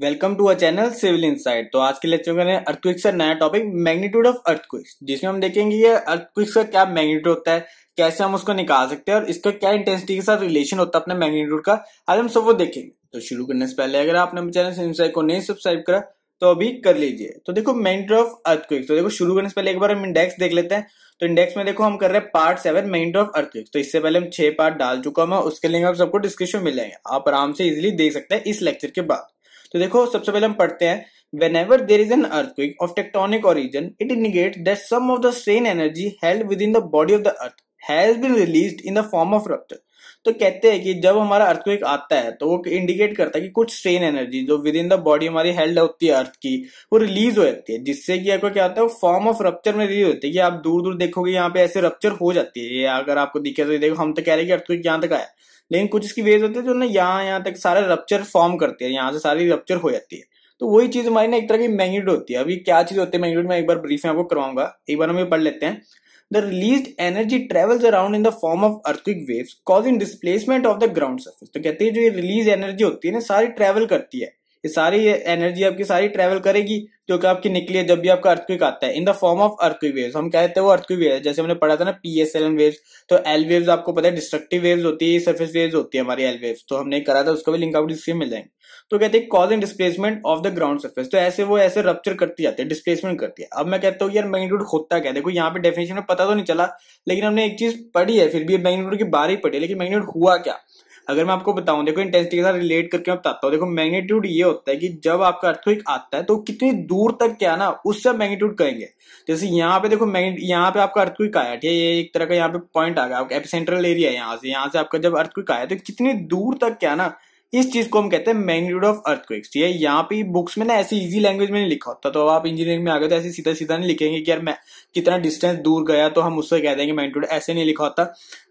welcome to our channel civil insight तो आज के लेक्चर में अर्थक्विक से नया टॉपिक मैग्नीट्यूड ऑफ अर्थक्विक्स जिसमें हम देखेंगे ये अर्थक्विक्स का क्या मैग्नीट्यूड होता है कैसे हम उसको निकाल सकते हैं और इसका क्या इंटेंसिटी के साथ रिलेशन होता है अपने मैग्नीट्यूड का आज हम सब वो देखेंगे तो शुरू करने से पहले अगर आपने चैनल इनसाइट को नहीं सब्सक्राइब करा तो अभी कर लीजिए तो देखो मैग्नीट्यूड ऑफ अर्थक्विक्स तो देखो शुरू करने से पहले एक बार हम इंडेक्स देख लेते हैं तो इंडेक्स में देखो हम कर रहे हैं part seven magnitude of earthquakes तो इससे पहले हम छह पार्ट डाल चुका हूं उसके लिंक आप सबको डिस्क्रिप्शन मिलेंगे आप आराम से इजिली देख सकते हैं इस लेक्चर के बाद तो देखो सबसे पहले हम पढ़ते हैं whenever there is an of tectonic tectonic it indicate that some of the the energy held within the body of the earth has been release in the form of rupture तो कहते हैं कि जब हमारा earthquake आता है तो वो इंडिकेट करता है कि कुछ स्ट्रेन एनर्जी जो विद इन द बॉडी हमारी हेल्ड होती है अर्थ की वो रिलीज हो जाती है जिससे कि आपको क्या होता है वो फॉर्म ऑफ रप्चर में रिलीज होती है कि आप दूर दूर देखोगे यहाँ पे ऐसे रप्चर हो जाती है अगर आपको दिखे तो देखो हम तो कह रहे हैं कि अर्थक्वेक यहाँ तक आया लेकिन कुछ इसकी वेज होती है जो ना यहाँ यहाँ तक सारा रप्चर फॉर्म करती है यहाँ से सारी रप्चर हो जाती है तो वही चीज हमारी ना एक तरह की मैग्नेट होती है अभी क्या चीज होती है मैग्नेट में एक बार ब्रीफ में आपको करवाऊंगा एक बार हम ये पढ़ लेते हैं release energy travels around in the form of earthquake wave causing displacement of the ground surface तो कहते हैं जो ये रिलीज एनर्जी होती है ना सारी ट्रेवल करती है ये सारी एनर्जी आपकी सारी ट्रेवल करेगी जो कि आपकी निकली है जब भी आपका अर्थक्विक आता है in the form of earthquake waves हम कहते हैं वो अर्थक्विक वेव जैसे हमने पढ़ा था ना P S L and waves तो एल वेव्स आपको पता है डिस्ट्रक्टिव वेव्स होती है सर्फेस वेव्स होती है हमारी एल वेव्स तो हमने करा था उसका भी लिंक आउट इसके मिल जाएंगे तो कहते हैं causing displacement of the ground surface तो ऐसे वो ऐसे रप्चर करती जाती है डिस्प्लेसमेंट करती है अब मैं कहता हूँ यार मैग्नीट्यूड होता क्या देखो यहाँ पे डेफिनेशन में पता तो नहीं चला लेकिन हमने एक चीज पढ़ी है फिर भी मैग्नीट्यूड की बारी पढ़ी लेकिन मैग्नीट्यूड हुआ क्या अगर मैं आपको बताऊं देखो इंटेंसिटी के साथ रिलेट करके मैं बताता हूँ देखो मैग्नीट्यूड ये होता है कि जब आपका अर्थविक आता है तो कितनी दूर तक क्या ना उससे मैग्नीट्यूड कहेंगे जैसे यहाँ पे देखो मैग्नीट यहाँ पे आपका अर्थक्विक आया ठीक है ये एक तरह का यहाँ पे पॉइंट आ गया आपका एपिसेंट्रल एरिया है यहाँ से यहाँ से आपका जब अर्थक्विक आया तो कितनी दूर तक क्या ना इस चीज को हम कहते हैं मैग्नीट्यूड ऑफ अर्थक्वेक्स ठीक है यहाँ पे बुक्स में ना ऐसी इजी लैंग्वेज में नहीं लिखा होता तो आप इंजीनियरिंग में आ गए तो ऐसे सीधा सीधा नहीं लिखेंगे कि यार मैं कितना डिस्टेंस दूर गया तो हम उससे कह देंगे मैग्नीट्यूड ऐसे नहीं लिखा होता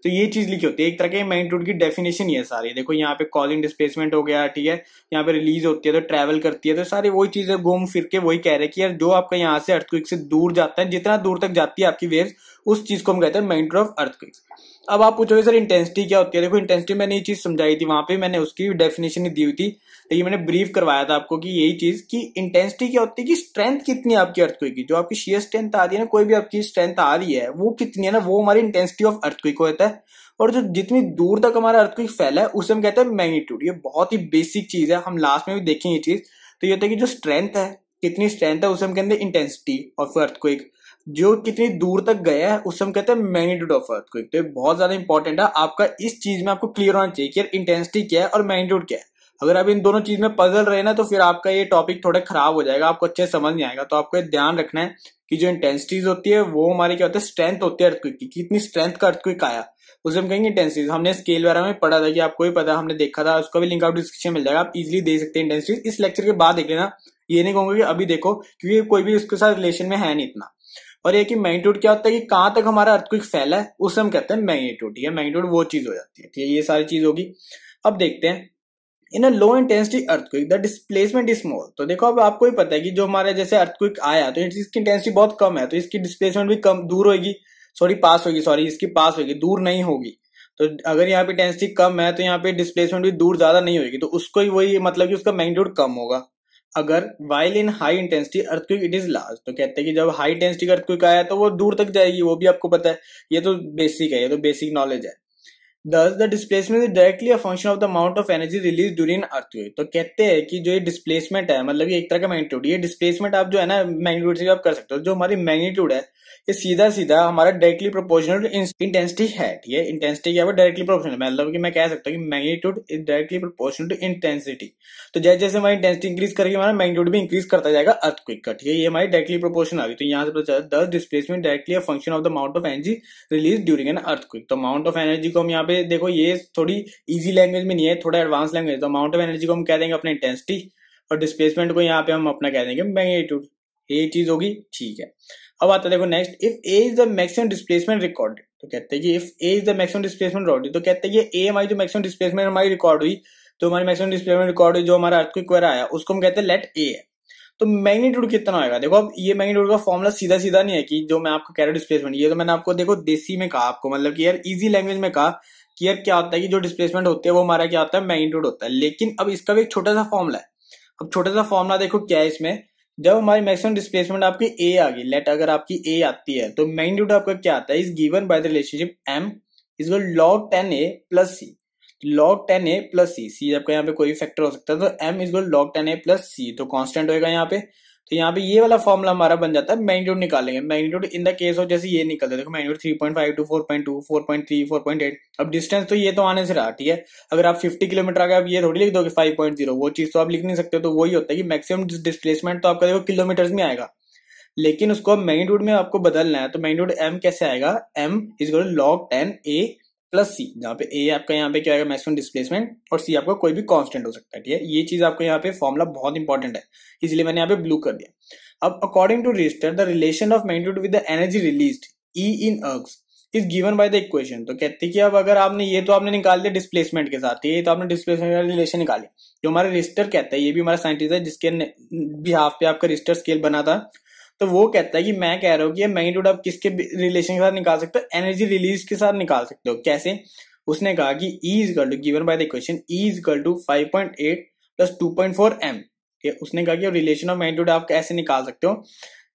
तो ये चीज लिखी होती है एक तरह के मैग्नीट्यूड की डेफिनेशन ही है सारी देखो यहाँ पे कॉलिंग डिस्प्लेसमेंट हो गया ठीक है यहाँ पे रिलीज होती है तो ट्रेवल करती है तो सारी वही चीजें घूम फिर के वही कह रहे हैं कि यार जो आपका यहाँ से अर्थक्विक से दूर जाता है जितना दूर तक जाती है आपकी वेव उस चीज को हम कहते हैं मैग्नीट्यूड ऑफ अर्थक्विक अब आप पूछोगे सर इंटेंसिटी क्या होती है देखो इंटेंसिटी मैंने ये चीज समझाई थी वहां पर मैंने उसकी डेफिनेशन ही दी हुई थी तो ये मैंने ब्रीफ करवाया था आपको कि यही चीज कि इंटेंसिटी क्या होती है कि स्ट्रेंथ कितनी है आपकी अर्थक्वेक की जो आपकी शेयर स्ट्रेंथ आ रही है ना कोई भी आपकी स्ट्रेंथ आ रही है वो कितनी है ना वो हमारी इंटेंसिटी ऑफ अर्थक्वेक होता है और जो जितनी दूर तक हमारा अर्थक्वेक फैला है उसे हम कहते हैं मैग्नीट्यूड ये बहुत ही बेसिक चीज है हम लास्ट में भी देखेंगे ये चीज तो ये होता है कि जो स्ट्रेंथ है कितनी स्ट्रेंथ है उसे हम कहते हैं इंटेंसिटी ऑफ अर्थक्वेक जो कितनी दूर तक गया है उससे हम कहते हैं मैग्नीट्यूड ऑफ क्विक तो बहुत ज्यादा इंपॉर्टेंट है आपका इस चीज में आपको क्लियर होना चाहिए कि इंटेंसिटी क्या है और मैग्नीट्यूड क्या है अगर आप इन दोनों चीज में पजल रहे ना तो फिर आपका ये टॉपिक थोड़ा खराब हो जाएगा आपको अच्छे समझ नहीं आएगा तो आपको ध्यान रखना है कि जो इंटेंसिटीज होती है वो हमारे क्या होते हैं स्ट्रेंथ होती है अर्थक्विक की कितनी स्ट्रेंथ का अर्थक्विक आया उसे हम कहेंगे इंटेंसिटीज हमने स्केल वगैरह में पढ़ा था कि आपको भी पता हमने देखा था उसका भी लिंक आउट डिस्क्रिप्शन मिल जाएगा आप इजिली दे सकते हैं इंटेंसिटीज इस लेक्चर के बाद देख लेना ये नहीं कहूंगा कि अभी देखो क्योंकि कोई भी उसके साथ रिलेशन में है नहीं इतना और एक ही मैग्नीट्यूड क्या होता है कि कहां तक हमारा अर्थक्विक फैला है उसे हम कहते हैं मैग्नीट्यूड ठीक है मैग्नीट्यूड वो चीज हो जाती है ठीक है ये सारी चीज होगी अब देखते हैं in a low intensity earthquake the displacement is small तो देखो अब आपको ही पता है कि जो हमारे जैसे अर्थक्विक आया तो इसकी इंटेंसिटी बहुत कम है तो इसकी डिस्प्लेसमेंट भी कम दूर होगी सॉरी पास होगी सॉरी इसकी पास होगी दूर नहीं होगी तो अगर यहाँ पे इंटेंसिटी कम है तो यहाँ पे डिस्प्लेसमेंट भी दूर ज्यादा नहीं होगी तो उसको ही वही मतलब कि उसका मैग्नीट्यूड कम होगा अगर while in high intensity earthquake it is large तो कहते हैं कि जब हाई इंटेंसिटी का अर्थक्विक आया तो वो दूर तक जाएगी वो भी आपको पता है ये तो बेसिक है ये तो बेसिक नॉलेज है thus the displacement is directly a function of the amount of energy release during earthquake तो कहते हैं कि जो ये डिस्प्लेसमेंट है मतलब ये एक तरह का मैग्नीट्यूड ये डिस्प्लेसमेंट आप जो है ना मैग्नीट्यूड से आप कर सकते हो जो हमारी मैग्नीट्यूड है ये सीधा सीधा हमारा डायरेक्टली प्रोपोर्शनल इंटेंसिटी है ठीक है इंटेंसिटी क्या है डायरेक्टली प्रोपोर्शनल मतलब कि मैं कह सकता हूँ कि magnitude is directly proportional to intensity तो जैसे जैसे हमारी इंटेंसिटी इंक्रीज करके हमारा मैग्नीट्यूड भी इंक्रीज करता जाएगा अर्थ क्विक का ठीक है ये हमारी डायरेक्टली प्रोपोर्शन आ गई तो यहाँ से पता चला thus displacement directly function of the amount of energy release during an earthquake तो अमाउंट ऑफ एनर्जी को हम यहाँ पे ये देखो ये थोड़ी इजी लैंग्वेज में नहीं है थोड़ा एडवांस लैंग्वेज तो अमाउंट ऑफ एनर्जी को हम कह देंगे अपने इंटेंसिटी और डिस्प्लेसमेंट को यहाँ पे हम अपना कह देंगे मैग्नीट्यूड ये चीज होगी ठीक है अब आता देखो next if A is the maximum displacement recorded तो कहते हैं कि if A is the maximum displacement record तो कहते हैं कि ए हमारी जो मैक्सिमम डिस्प्लेसमेंट हमारी रिकॉर्ड हुई तो हमारी मैक्सिमम डिस्प्लेसमेंट रिकॉर्ड हुई जो हमारा अर्थ क्वेर आया उसको हम कहते हैं लेट ए है तो मैग्नीट्यूड कितना होगा देखो अब ये मैग्नीट्यूड का फॉर्मुला सीधा सीधा नहीं है कि जो मैं आपको कह रहा हूँ डिस्प्लेसमेंट ये तो मैंने आपको देखो देसी में कहा आपको मतलब कि यार इजी लैंग्वेज में कहा कि यार क्या होता है कि जो डिस्प्लेसमेंट होती है वो हमारा क्या होता है मैग्नीट्यूड होता है लेकिन अब इसका भी एक छोटा सा फॉर्मला है अब छोटा सा फॉर्मला देखो क्या है इसमें जब हमारी मैक्सिमम डिस्प्लेसमेंट आपकी ए आ गई लेट अगर आपकी ए आती है तो मैग्नीट्यूड आपका क्या आता है is given by the relationship M is log ten A plus C log ten A plus C C आपका यहाँ पे कोई फैक्टर हो सकता है तो M is log ten A plus C तो कॉन्स्टेंट होगा यहाँ पे तो यहाँ पे ये वाला फॉर्मला हमारा बन जाता है मैग्नीट्यूड निकालेंगे magnitude in the case of जैसे ये निकलता है देखो magnitude three point five to four point two four point three four point eight अब डिस्टेंस तो ये तो आने से रहा ठीक है अगर आप फिफ्टी किलोमीटर आगे आप ये थोड़ी लिख दोगे फाइव पॉइंट जीरो वो चीज़ तो आप लिख नहीं सकते तो वही होता है कि मैक्सिमम डिस्प्लेसमेंट तो आपका देखो किलोमीटर्स में आएगा लेकिन उसको मैग्नीट्यूड में आपको बदलना है तो मैग्नीट्यूड एम कैसे आएगा M is equal log ten A plus C जहाँ पे ए आपका यहाँ पे क्या आएगा मैक्सिमम डिस्प्लेसमेंट और सी आपका कोई भी कांस्टेंट हो सकता है ठीक है ये चीज आपको यहाँ पे फॉर्मुला बहुत इंपॉर्टेंट है इसलिए मैंने यहाँ पे ब्लू कर दिया अब according to register the relation of magnitude with the energy release E in ergs is given by the equation तो कहते हैं कि अब अगर आपने ये तो आपने निकाल दिया डिस्प्लेसमेंट के साथ ये तो आपने डिस्प्लेसमेंट का रिलेशन निकाली जो हमारा रजिस्टर कहता है ये भी हमारा साइंटिस्ट है जिसके बिहाफ पे आपका रजिस्टर स्केल बना था तो वो कहता है कि मैं कह रहा हूँ कि मैग्नीट्यूड आप किसके रिलेशन के साथ निकाल सकते हो एनर्जी रिलीज के साथ निकाल सकते हो कैसे उसने कहा कि E is equal to given by the equation E is equal to five point eight plus two point four M उसने कहा कि रिलेशन ऑफ मैग्नीट्यूड आप कैसे निकाल सकते हो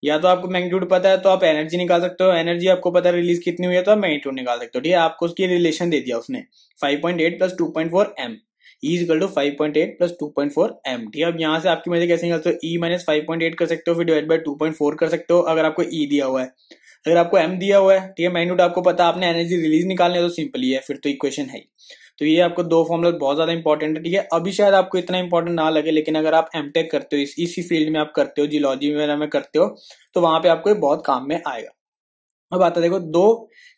या तो आपको मैग्नीट्यूड पता है तो आप एनर्जी निकाल सकते हो एनर्जी आपको पता है रिलीज कितनी हुई है तो आप मैग्नीट्यूड निकाल सकते हो ठीक है आपको उसकी रिलेशन दे दिया उसने five point eight plus two point four M is equal to five point eight plus two point four M ठीक है अब यहाँ से आपकी मजे कैसे निकलते हो E minus five point eight कर सकते हो फिर divide by two point four कर सकते हो अगर आपको ई e दिया हुआ है अगर आपको एम दिया हुआ है ठीक है मैन्यूट आपको पता आपने एनर्जी रिलीज निकालने है तो सिंपल ही है फिर तो इक्वेशन है तो ये आपको दो फॉर्मुला बहुत ज्यादा इंपॉर्टेंट है ठीक है अभी शायद आपको इतना इंपॉर्टेंट ना लगे लेकिन अगर आप एम टेक करते हो इस इसी फील्ड में आप करते हो जियोलॉजी वगैरह में करते हो तो वहां पे आपको बहुत काम में आएगा अब आता देखो though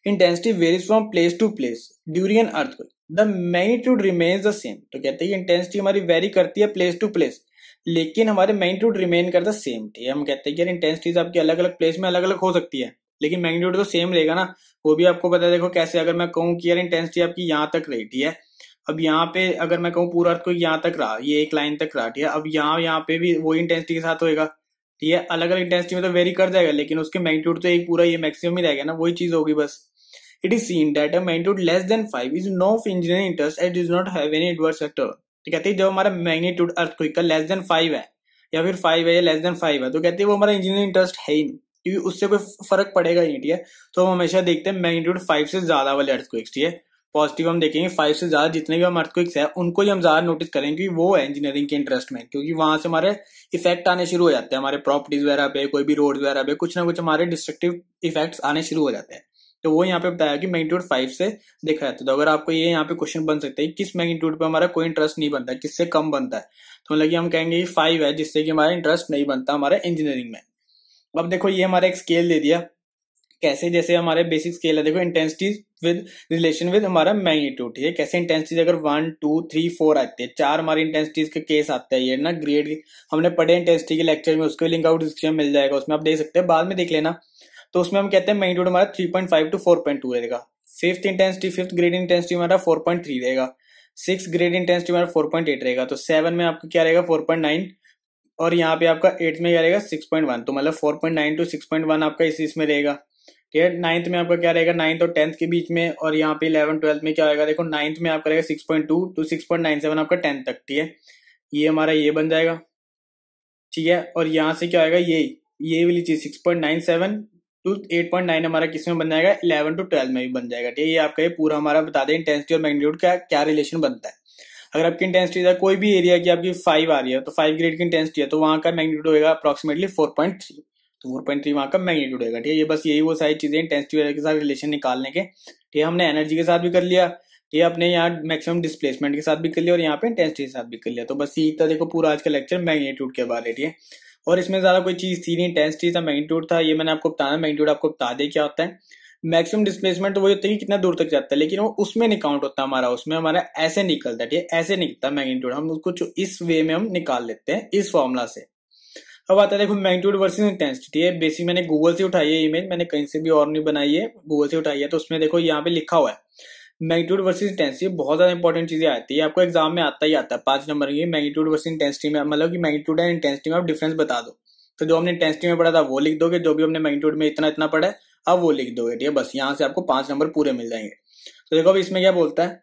intensity varies from place to place during an earth the magnitude remains the same तो कहते हैं कि इंटेंसिटी हमारी वेरी करती है प्लेस टू प्लेस लेकिन हमारे मैग्नीट्यूड रिमेन द सेम ठीक है हम कहते हैं कि यार इंटेंसिटीज आपकी अलग अलग प्लेस में अलग अलग हो सकती है लेकिन मैग्नीट्यूड तो सेम रहेगा ना वो भी आपको पता है देखो कैसे अगर मैं कहूँ कि यार इंटेंसिटी आपकी यहाँ तक रही ठीक है अब यहाँ पे अगर मैं कहूँ पूरा अर्थ को यहाँ तक रहा ये एक लाइन तक रहा ठीक है अब यहाँ यहाँ पे भी वही इंटेंसिटी के साथ होगा ठीक है अलग अलग इंटेंसिटी में तो वेरी कर जाएगा लेकिन उसके मैग्नीट्यूड तो एक पूरा ये मैक्सिमम ही रहेगा ना वही चीज होगी बस it is seen that a magnitude less than five is no of engineering interest it is not have any adverse factor तो कहते हैं जब हमारा मैग्नीट्यूड अर्थक्विक का लेस देन फाइव है या फिर फाइव है या लेस देन फाइव है तो कहते हैं वो हमारा इंजीनियरिंग इंटरेस्ट है ही नहीं क्योंकि उससे कोई फर्क पड़ेगा ही नहीं ठीक है तो हम हमेशा देखते हैं मैग्नीट्यूड फाइव से ज्यादा वाले अर्थक्विक्स ठीक है पॉजिटिव हम देखेंगे फाइव से ज्यादा जितने भी हम अर्थक्विक्स है उनको ही हम ज्यादा नोटिस करेंगे क्योंकि वो है इंजीनियरिंग के इंटरेस्ट में क्योंकि वहां से हमारे इफेक्ट आने शुरू हो जाते हैं हमारे प्रॉपर्टीज वगैरह पे कोई भी रोड वगैरह पे कुछ ना कुछ हमारे डिस्ट्रक्टिव इफेक्ट्स आने शुरू हो जाते हैं तो वो यहाँ पे बताया कि मैग्नीट्यूड फाइव से देखा जाता है तो अगर आपको ये यहाँ पे क्वेश्चन बन सकते हैं किस मैग्नीट्यूड पे हमारा कोई इंटरेस्ट नहीं बनता किससे कम बनता है तो मतलब कि हम कहेंगे फाइव है जिससे कि हमारा इंटरेस्ट नहीं बनता हमारे इंजीनियरिंग में अब देखो ये हमारा एक स्केल दे दिया कैसे जैसे हमारे बेसिक स्केल है देखो इंटेंसिटी विद रिलेशन विद हमारा मैग्नीट्यूड ठीक है कैसे इंटेंसिटीज अगर वन टू थ्री फोर आते हैं चार हमारे इंटेंसिटीज के केस आते हैं ये ना ग्रेड हमने पढ़े इंटेंसिटी के लेक्चर में उसके लिंक आउट डिस्क्रिप्शन मिल जाएगा उसमें आप देख सकते हैं बाद में देख लेना तो उसमें हम कहते हैं मैग्नीट्यूड हमारा three point five to four point two रहेगा fifth intensity fifth grade intensity हमारा फोर पॉइंट थ्री रहेगा सिक्स ग्रेड इंटेंसिटी हमारा फोर पॉइंट एट रहेगा तो सेवन में आपका क्या रहेगा फोर पॉइंट नाइन और यहाँ पे आपका एट्थ में क्या रहेगा सिक्स पॉइंट वन तो मतलब four point nine to six point one आपका इस इसमें रहेगा ठीक है नाइन्थ में आपका क्या रहेगा नाइन्थ और टेंथ के बीच में और यहाँ पे इलेवन ट्वेल्थ में क्या रहेगा देखो नाइन्थ में आपका रहेगा six point two to six point nine seven आपका टेंथ तक ठीक है ये हमारा ये बन जाएगा ठीक है और यहाँ से क्या आएगा ये ये वाली चीज six point nine seven to तो एट पॉइंट नाइन हमारा किस में बन जाएगा इलेवन टू ट्वेल्व में भी बन जाएगा ठीक है ये आपका ये पूरा हमारा बता दें इंटेंसिटी और मैग्नीट्यूड का क्या रिलेशन बनता है अगर आपकी इंटेंसिटी है कोई भी एरिया की आपकी फाइव आ रही है तो फाइव ग्रेड की इंटेंसिटी है तो वहाँ का मैग्नीट्यूड होगा अप्रॉक्सिमेटली फोर पॉइंट थ्री तो फोर पॉइंट थ्री वहाँ का मैग्नीट्यूड होगा ठीक है ये बस यही वो सारी चीज़ें इंटेंसिटी वगैरह के साथ रिलेशन निकालने के ठीक है हमने एनर्जी के साथ भी कर लिया ये अपने यहाँ मैक्सिमम डिस्प्लेसमेंट के साथ भी कर लिया और यहाँ पे इंटेंसिटी के साथ भी कर लिया तो बस यही था देखो पूरा आज का लेक्चर मैग्नीट्यूड के बारे ठीक है और इसमें ज़्यादा कोई चीज़ थी नहीं टेंस थी था मैग्नीट्यूड था ये मैंने आपको बताया मैग्नीट्यूड आपको बता दें क्या होता है मैक्सिमम डिस्प्लेसमेंट तो वही होता है कि कितना दूर तक जाता है लेकिन वो उसमें नहीं काउंट होता हमारा उसमें हमारा ऐसे निकलता है ठीक है ऐसे निकलता है मैग्नीट्यूड हम उसको इस वे में हम निकाल लेते हैं इस फॉर्मुला से अब आता है देखो मैग्नीट्यूड वर्सेस इंटेंसिटी है बेसिक मैंने गूगल से उठाई है इमेज मैंने कहीं से भी और नहीं बनाई है गूगल से उठाई है तो उसमें देखो यहाँ पे लिखा हुआ है मैग्नीट्यूड वर्सेस इंटेंसिटी बहुत ज्यादा इंपॉर्टेंट चीजें आती है आपको एग्जाम में आता ही आता है पांच नंबर की मैग्नीट्यूड वर्सेस इंटेंसिटी में मतलब कि मैग्नीट्यूड एंड इंटेंसिटी में आप डिफरेंस बता दो तो जो हमने इंटेंसिटी में पढ़ा था वो लिख दोगे जो भी हमने मैग्नीट्यूड में इतना इतना पढ़ा है अब वो लिख दोगे ठीक है बस यहाँ से आपको पांच नंबर पूरे मिल जाएंगे तो देखो अब इसमें क्या बोलता है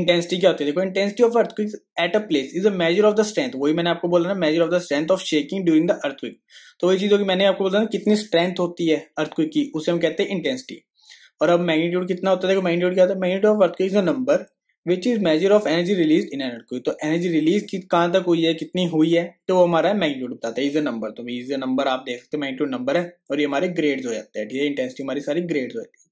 इंटेंसिटी क्या होती है देखो intensity of quake at a place is a measure of the strength वही मैंने आपको बोला ना measure of the strength of shaking during the quake तो वही चीज होगी मैंने आपको बोला ना कितनी स्ट्रेंथ होती है क्विक की उसे हम कहते हैं इंटेंसिटी और अब मैग्नीट्यूड कितना होता है देखो मैग्नीट्यूड क्या होता है magnitude of earthquake is the number which is measure of energy release in an earthquake तो एनर्जी रिलीज कहाँ तक हुई है कितनी हुई है तो वो हमारा मैग्नीट्यूड बताता है इज अ नंबर तो इज अ नंबर आप देख सकते हैं मैग्नीट्यूड नंबर है और ये हमारे ग्रेड्स हो जाते हैं ठीक है इंटेंसिटी हमारी सारी ग्रेड्स हो जाती है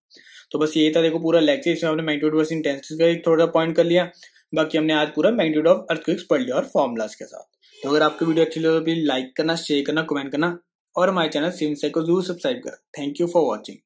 तो बस यही था देखो पूरा लेक्चर इसमें हमने मैग्नीट्यूड वर्स इंटेंसिटी का एक थोड़ा पॉइंट कर लिया बाकी हमने आज पूरा मैग्नीट्यूड ऑफ अर्थक्विक्स पढ़ लिया और फॉर्मुलाज के साथ तो अगर आपको वीडियो अच्छी लगे तो प्लीज लाइक करना शेयर करना कमेंट करना और हमारे चैनल सिम से को जरूर सब्सक्राइब करना थैंक यू फॉर वॉचिंग